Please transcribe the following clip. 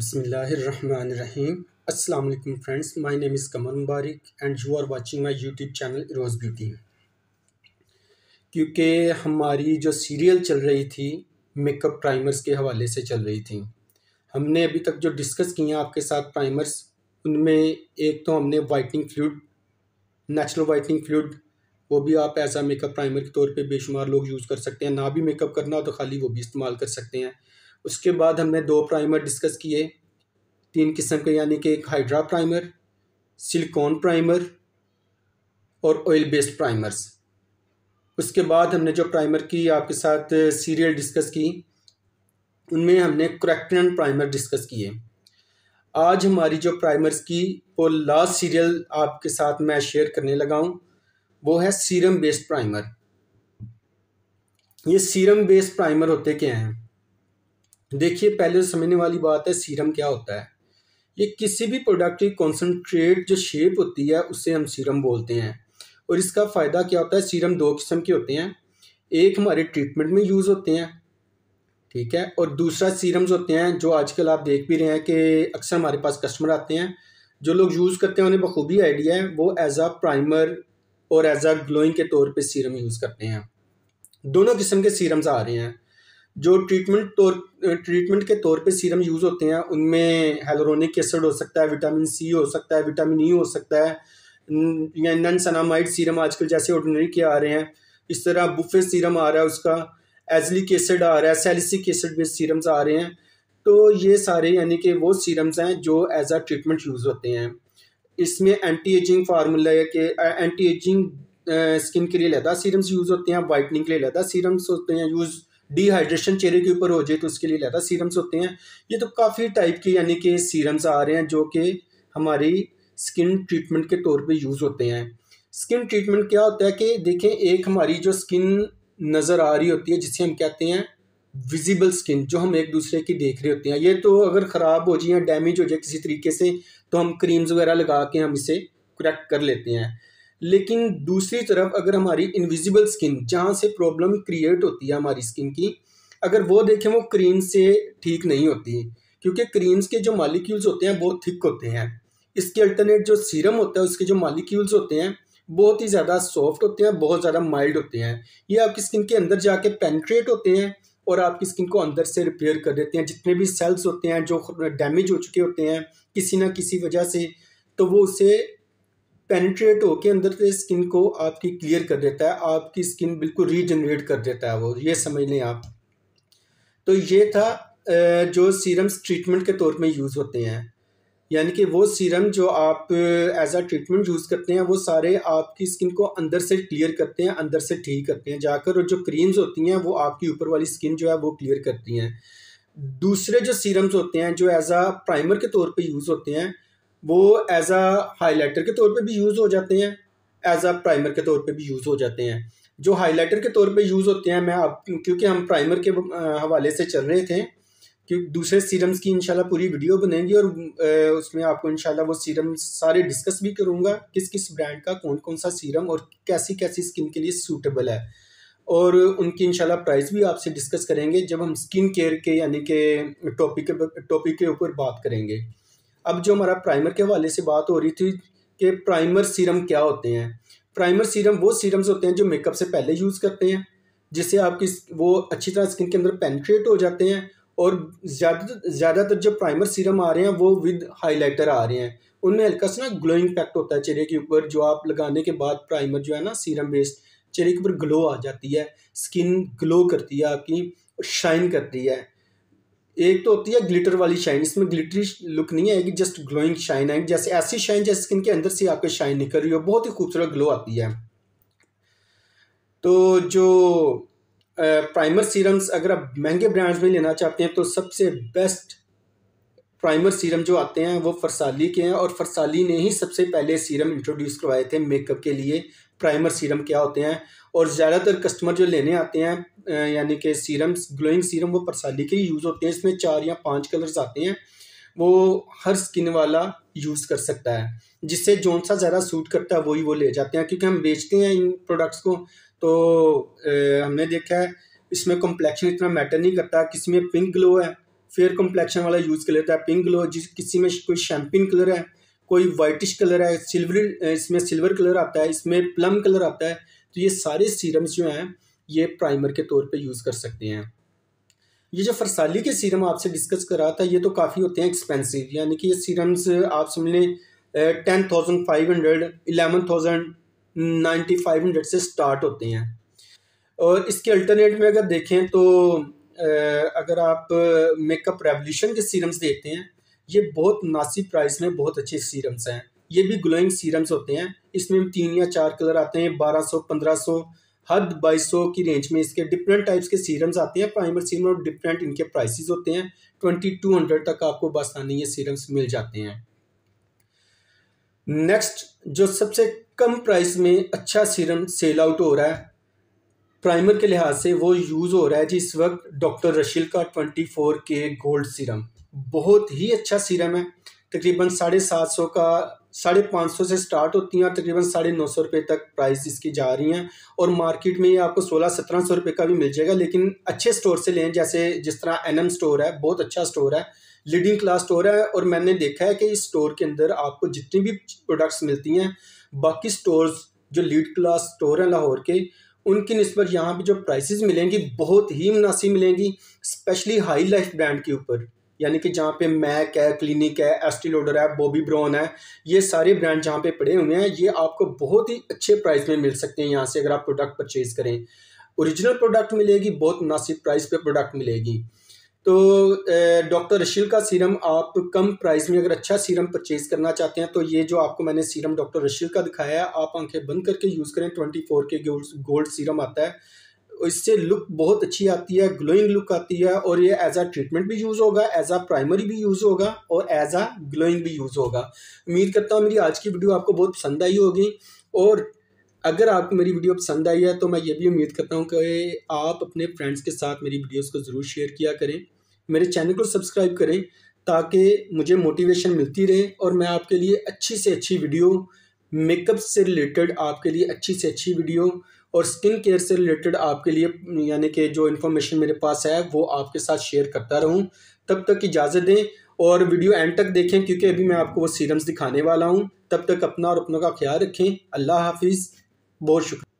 Bismillahirrahmanirrahim. Assalamu friends friends. Name is Qamar Kamal and you are are watching YouTube channel channel beauty क्योंकि हमारी जो serial चल रही थी मेकअप प्राइमर्स के हवाले से चल रही थी हमने अभी तक जो डिस्कस किए हैं आपके साथ प्राइमर्स उनमें एक तो हमने whitening fluid natural whitening fluid वो भी आप ऐसा मेकअप प्राइमर के तौर पर बेशुमार लोग यूज़ कर सकते हैं ना भी मेकअप करना हो तो खाली वो भी इस्तेमाल कर सकते हैं उसके बाद हमने दो प्राइमर डिस्कस किए तीन किस्म के यानी कि एक हाइड्रा प्राइमर सिलिकॉन प्राइमर और ऑयल बेस्ड प्राइमर्स उसके बाद हमने जो प्राइमर की आपके साथ सीरियल डिस्कस की उनमें हमने क्रैक्टन प्राइमर डिस्कस किए आज हमारी जो प्राइमर्स की और लास्ट सीरियल आपके साथ मैं शेयर करने लगा हूँ वो है सीरम बेस्ड प्राइमर ये सीरम बेस्ड प्राइमर होते क्या हैं देखिए पहले तो समझने वाली बात है सीरम क्या होता है ये किसी भी प्रोडक्ट की कॉन्सनट्रेट जो शेप होती है उसे हम सीरम बोलते हैं और इसका फ़ायदा क्या होता है सीरम दो किस्म के होते हैं एक हमारे ट्रीटमेंट में यूज़ होते हैं ठीक है और दूसरा सीरम्स होते हैं जो आजकल आप देख भी रहे हैं कि अक्सर हमारे पास कस्टमर आते हैं जो लोग यूज़ करते हैं उन्हें बखूबी आइडिया है वो एज आ प्राइमर और एज आ ग्लोइंग के तौर पे सीरम यूज़ करते हैं दोनों किस्म के सीरम्स आ रहे हैं जो ट्रीटमेंट तौर ट्रीटमेंट के तौर पे सीरम यूज़ होते हैं उनमें हेलोरोनिक एसिड हो सकता है विटामिन सी हो सकता है विटामिन ई e हो सकता है या नन सनामाइड सीरम आजकल जैसे ऑर्डिनरी के आ रहे हैं इस तरह बुफे सीरम आ रहा है उसका एजलिक एसिड आ रहा है सेलिसिक एसिड बेस्ड सीरम्स आ रहे हैं तो ये सारे यानी कि वो सीरम्स हैं जो एज आ ट्रीटमेंट यूज़ होते हैं इसमें एंटी एजिंग फार्मूला के एंटी एजिंग स्किन के लिए लहदा सीरम्स यूज़ होते हैं वाइटनिंग के लिए लहदा सीरम्स होते हैं यूज़ डिहाइड्रेशन चेहरे के ऊपर हो जाए तो उसके लिए लहदा सीरम्स होते हैं ये तो काफ़ी टाइप के यानी कि सीरम्स आ रहे हैं जो कि हमारी स्किन ट्रीटमेंट के तौर पे यूज़ होते हैं स्किन ट्रीटमेंट क्या होता है कि देखें एक हमारी जो स्किन नज़र आ रही होती है जिसे हम कहते हैं विजिबल स्किन जो हम एक दूसरे की देख रहे होते हैं ये तो अगर ख़राब हो जाए या डैमेज हो जाए किसी तरीके से तो हम क्रीम्स वगैरह लगा के हम इसे करेक्ट कर लेते हैं लेकिन दूसरी तरफ अगर हमारी इनविजिबल स्किन जहाँ से प्रॉब्लम क्रिएट होती है हमारी स्किन की अगर वो देखें वो क्रीम से ठीक नहीं होती क्योंकि क्रीम्स के जो मालिक्यूल्स होते हैं बहुत थिक होते हैं इसके अल्टरनेट जो सीरम होता है उसके जो मालिक्यूल्स होते हैं बहुत ही ज़्यादा सॉफ्ट होते हैं बहुत ज़्यादा माइल्ड होते हैं ये आपकी स्किन के अंदर जाके पेंट्रेट होते हैं और आपकी स्किन को अंदर से रिपेयर कर देते हैं जितने भी सेल्स होते हैं जो डैमेज हो चुके होते हैं किसी ना किसी वजह से तो वो उसे पेनिट्रेट होके अंदर से स्किन को आपकी क्लियर कर देता है आपकी स्किन बिल्कुल रीजनरेट कर देता है वो ये समझ लें आप तो ये था जो सीरम्स ट्रीटमेंट के तौर में यूज़ होते हैं यानी कि वो सीरम जो आप एज आ ट्रीटमेंट यूज़ करते हैं वो सारे आपकी स्किन को अंदर से क्लियर करते हैं अंदर से ठीक करते हैं जाकर और जो क्रीम्स होती हैं वो आपकी ऊपर वाली स्किन जो है वो क्लियर करती हैं दूसरे जो सीरम्स होते हैं जो एज आ प्राइमर के तौर पे यूज़ होते हैं वो एज अ हाइलाइटर के तौर पे भी यूज़ हो जाते हैं एज अ प्राइमर के तौर पे भी यूज़ हो जाते हैं जो हाईलाइटर के तौर पे यूज़ होते हैं मैं आप क्योंकि हम प्राइमर के हवाले से चल रहे थे क्योंकि दूसरे सीरम्स की इंशाल्लाह पूरी वीडियो बनेगी और उसमें आपको इंशाल्लाह वो सीरम सारे डिस्कस भी करूँगा किस किस ब्रांड का कौन कौन सा सीरम और कैसी कैसी स्किन के लिए सूटेबल है और उनकी इंशाल्लाह प्राइस भी आपसे डिस्कस करेंगे जब हम स्किन केयर के यानी के टॉपिक टॉपिक के ऊपर बात करेंगे अब जो हमारा प्राइमर के हवाले से बात हो रही थी कि प्राइमर सीरम क्या होते हैं प्राइमर सीरम वो सीरम्स होते हैं जो मेकअप से पहले यूज़ करते हैं जिससे आपकी वो अच्छी तरह स्किन के अंदर पेनट्रेट हो जाते हैं और ज़्यादा ज़्यादातर जो प्राइमर सीरम आ रहे हैं वो विद हाइलाइटर आ रहे हैं उनमें हल्का सा ना ग्लोइंग इफेक्ट होता है चेहरे के ऊपर जो आप लगाने के बाद प्राइमर जो है ना सीरम बेस्ड चेहरे के ऊपर ग्लो आ जाती है स्किन ग्लो करती है आपकी शाइन करती है एक तो होती है ग्लिटर वाली शाइन इसमें ग्लिटरी लुक नहीं आएगी जस्ट ग्लोइंग शाइन है जैसे ऐसी शाइन जैसे स्किन के अंदर से आपके शाइन निकल रही हो बहुत ही खूबसूरत ग्लो आती है तो जो प्राइमर सीरम्स अगर आप महंगे ब्रांड्स में लेना चाहते हैं तो सबसे बेस्ट प्राइमर सीरम जो आते हैं वो फरसाली के हैं और फरसाली ने ही सबसे पहले सीरम इंट्रोड्यूस करवाए थे मेकअप के लिए प्राइमर सीरम क्या होते हैं और ज़्यादातर कस्टमर जो लेने आते हैं यानी कि सीरम ग्लोइंग सीरम वो फरसाली के यूज़ होते हैं इसमें चार या पाँच कलर्स आते हैं वो हर स्किन वाला यूज़ कर सकता है जिससे जौन सा ज़्यादा सूट करता है वही वो ले जाते हैं क्योंकि हम बेचते हैं इन प्रोडक्ट्स को तो ए, हमने देखा है इसमें कॉम्प्लेक्शन इतना मैटर नहीं करता किसी में पिंक ग्लो है फेयर कम्प्लेक्शन वाला यूज़ कर लेता है पिंक ग्लो जिस किसी में कोई शैम्पिन कलर है कोई वाइटिश कलर है सिल्वर इसमें सिल्वर कलर आता है इसमें प्लम कलर आता है तो ये सारे सीरम्स जो हैं ये प्राइमर के तौर पे यूज़ कर सकते हैं ये जो फरसाली के सीरम आपसे डिस्कस कर रहा था ये तो काफ़ी होते हैं एक्सपेंसिव यानी कि ये सीरम्स आप समझ लें ten thousand five hundred eleven thousand ninety five hundred से स्टार्ट होते हैं और इसके अल्टरनेट में अगर देखें तो अगर आप मेकअप रेवल्यूशन के सीरम्स देखते हैं ये बहुत नासिब प्राइस में बहुत अच्छे सीरम्स हैं ये भी ग्लोइंग सीरम्स होते हैं इसमें तीन या चार कलर आते हैं बारह सौ पंद्रह सौ हद बाईस सौ की रेंज में इसके डिफरेंट टाइप्स के सीरम्स आते हैं प्राइमर सीरम और डिफरेंट इनके प्राइसेस होते हैं ट्वेंटी टू हंड्रेड तक आपको बासानी ये सीरम्स मिल जाते हैं नेक्स्ट जो सबसे कम प्राइस में अच्छा सीरम सेल आउट हो रहा है प्राइमर के लिहाज से वो यूज़ हो रहा है जी इस वक्त डॉक्टर रशील का twenty four K gold serum बहुत ही अच्छा सीरम है तकरीबन साढ़े सात सौ का साढ़े पाँच सौ से स्टार्ट होती हैं और तकरीबन साढ़े नौ सौ रुपये तक प्राइस इसकी जा रही हैं और मार्केट में ये आपको सोलह सत्रह सौ रुपये का भी मिल जाएगा लेकिन अच्छे स्टोर से लें जैसे जिस तरह एनएम स्टोर है बहुत अच्छा स्टोर है लीडिंग क्लास स्टोर है और मैंने देखा है कि इस स्टोर के अंदर आपको जितनी भी प्रोडक्ट्स मिलती हैं बाकी स्टोर जो लीड क्लास स्टोर हैं लाहौर के उनकी नस्बत यहाँ पे जो प्राइसेस मिलेंगी बहुत ही मुनासिब मिलेंगी स्पेशली हाई लाइफ ब्रांड के ऊपर यानी कि जहाँ पे मैक है क्लिनिक है एस्टी लोडर है बॉबी ब्राउन है ये सारे ब्रांड जहाँ पे पड़े हुए हैं ये आपको बहुत ही अच्छे प्राइस में मिल सकते हैं यहाँ से अगर आप प्रोडक्ट परचेज़ करें ओरिजिनल प्रोडक्ट मिलेगी बहुत मुनासिब प्राइस पे प्रोडक्ट मिलेगी तो डॉक्टर रशील का सीरम आप कम प्राइस में अगर अच्छा सीरम परचेज़ करना चाहते हैं तो ये जो आपको मैंने सीरम डॉक्टर रशील का दिखाया है आप आंखें बंद करके यूज़ करें twenty four K gold serum आता है इससे लुक बहुत अच्छी आती है ग्लोइंग लुक आती है और ये एज आ ट्रीटमेंट भी यूज़ होगा एज आ प्राइमरी भी यूज़ होगा और एज आ ग्लोइंग भी यूज़ होगा उम्मीद करता हूँ मेरी आज की वीडियो आपको बहुत पसंद आई होगी और अगर आपको मेरी वीडियो पसंद आई है तो मैं ये भी उम्मीद करता हूँ कि आप अपने फ्रेंड्स के साथ मेरी वीडियोस को ज़रूर शेयर किया करें मेरे चैनल को सब्सक्राइब करें ताकि मुझे मोटिवेशन मिलती रहे और मैं आपके लिए अच्छी से अच्छी वीडियो मेकअप से रिलेटेड आपके लिए अच्छी से अच्छी वीडियो और स्किन केयर से रिलेटेड आपके लिए यानी कि जो इन्फॉर्मेशन मेरे पास है वो आपके साथ शेयर करता रहूँ तब तक इजाज़त दें और वीडियो एंड तक देखें क्योंकि अभी मैं आपको वो सीरम्स दिखाने वाला हूँ तब तक अपना और अपनों का ख्याल रखें अल्लाह हाफिज़ बहुत शुक्रिया